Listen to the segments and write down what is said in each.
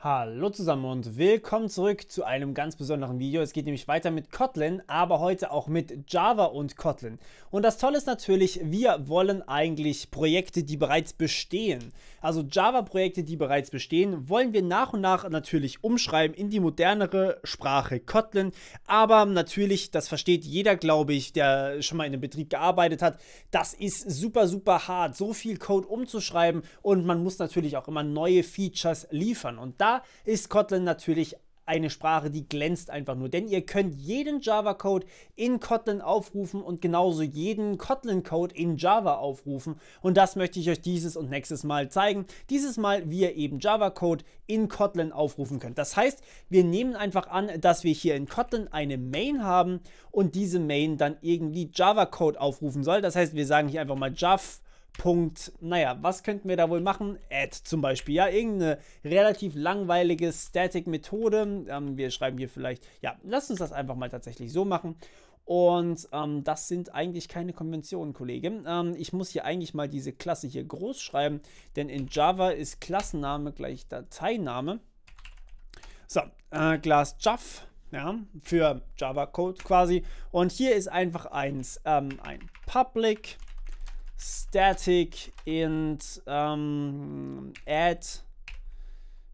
Hallo zusammen und willkommen zurück zu einem ganz besonderen Video. Es geht nämlich weiter mit Kotlin, aber heute auch mit Java und Kotlin. Und das Tolle ist natürlich, wir wollen eigentlich Projekte, die bereits bestehen. Also Java-Projekte, die bereits bestehen, wollen wir nach und nach natürlich umschreiben in die modernere Sprache Kotlin. Aber natürlich, das versteht jeder, glaube ich, der schon mal in einem Betrieb gearbeitet hat. Das ist super, super hart, so viel Code umzuschreiben und man muss natürlich auch immer neue Features liefern. Und da ist Kotlin natürlich eine Sprache, die glänzt einfach nur. Denn ihr könnt jeden Java-Code in Kotlin aufrufen und genauso jeden Kotlin-Code in Java aufrufen. Und das möchte ich euch dieses und nächstes Mal zeigen. Dieses Mal, wie ihr eben Java-Code in Kotlin aufrufen könnt. Das heißt, wir nehmen einfach an, dass wir hier in Kotlin eine Main haben und diese Main dann irgendwie Java-Code aufrufen soll. Das heißt, wir sagen hier einfach mal Java. Punkt, naja, was könnten wir da wohl machen? Add zum Beispiel, ja, irgendeine relativ langweilige Static-Methode. Ähm, wir schreiben hier vielleicht, ja, lass uns das einfach mal tatsächlich so machen. Und ähm, das sind eigentlich keine Konventionen, Kollege. Ähm, ich muss hier eigentlich mal diese Klasse hier groß schreiben, denn in Java ist Klassenname gleich Dateiname. So, äh, Class Jav, ja, für Java Code quasi. Und hier ist einfach eins, ähm, ein Public static int ähm, add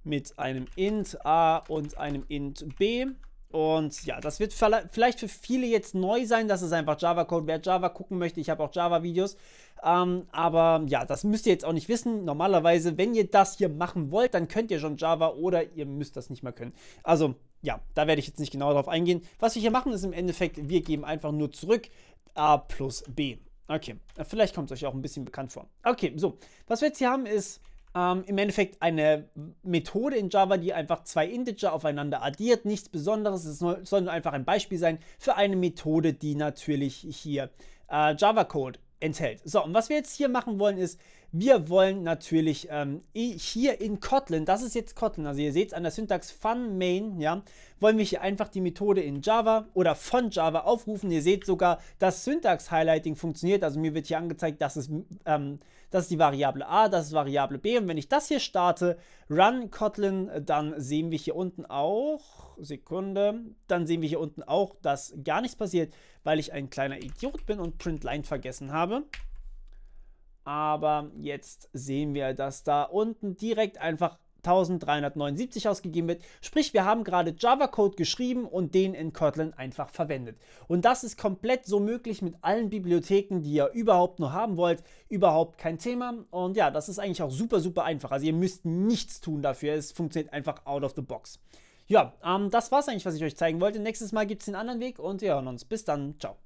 mit einem int a und einem int b. Und ja, das wird vielleicht für viele jetzt neu sein. Das ist einfach Java-Code. Wer Java gucken möchte, ich habe auch Java-Videos. Ähm, aber ja, das müsst ihr jetzt auch nicht wissen. Normalerweise, wenn ihr das hier machen wollt, dann könnt ihr schon Java oder ihr müsst das nicht mehr können. Also ja, da werde ich jetzt nicht genau drauf eingehen. Was wir hier machen, ist im Endeffekt, wir geben einfach nur zurück a plus b. Okay, vielleicht kommt es euch auch ein bisschen bekannt vor. Okay, so, was wir jetzt hier haben ist ähm, im Endeffekt eine Methode in Java, die einfach zwei Integer aufeinander addiert. Nichts Besonderes, es soll nur einfach ein Beispiel sein für eine Methode, die natürlich hier äh, Java-Code enthält. So, und was wir jetzt hier machen wollen ist, wir wollen natürlich ähm, hier in Kotlin, das ist jetzt Kotlin, also ihr seht es an der Syntax Fun Main, ja, wollen wir hier einfach die Methode in Java oder von Java aufrufen. Ihr seht sogar, das Syntax Highlighting funktioniert, also mir wird hier angezeigt, das ist, ähm, das ist die Variable A, das ist Variable B und wenn ich das hier starte, run Kotlin, dann sehen wir hier unten auch, Sekunde, dann sehen wir hier unten auch, dass gar nichts passiert, weil ich ein kleiner Idiot bin und Printline vergessen habe. Aber jetzt sehen wir, dass da unten direkt einfach 1379 ausgegeben wird. Sprich, wir haben gerade Java-Code geschrieben und den in Kotlin einfach verwendet. Und das ist komplett so möglich mit allen Bibliotheken, die ihr überhaupt nur haben wollt. Überhaupt kein Thema. Und ja, das ist eigentlich auch super, super einfach. Also ihr müsst nichts tun dafür. Es funktioniert einfach out of the box. Ja, ähm, das es eigentlich, was ich euch zeigen wollte. Nächstes Mal gibt es den anderen Weg und wir hören uns. Bis dann. Ciao.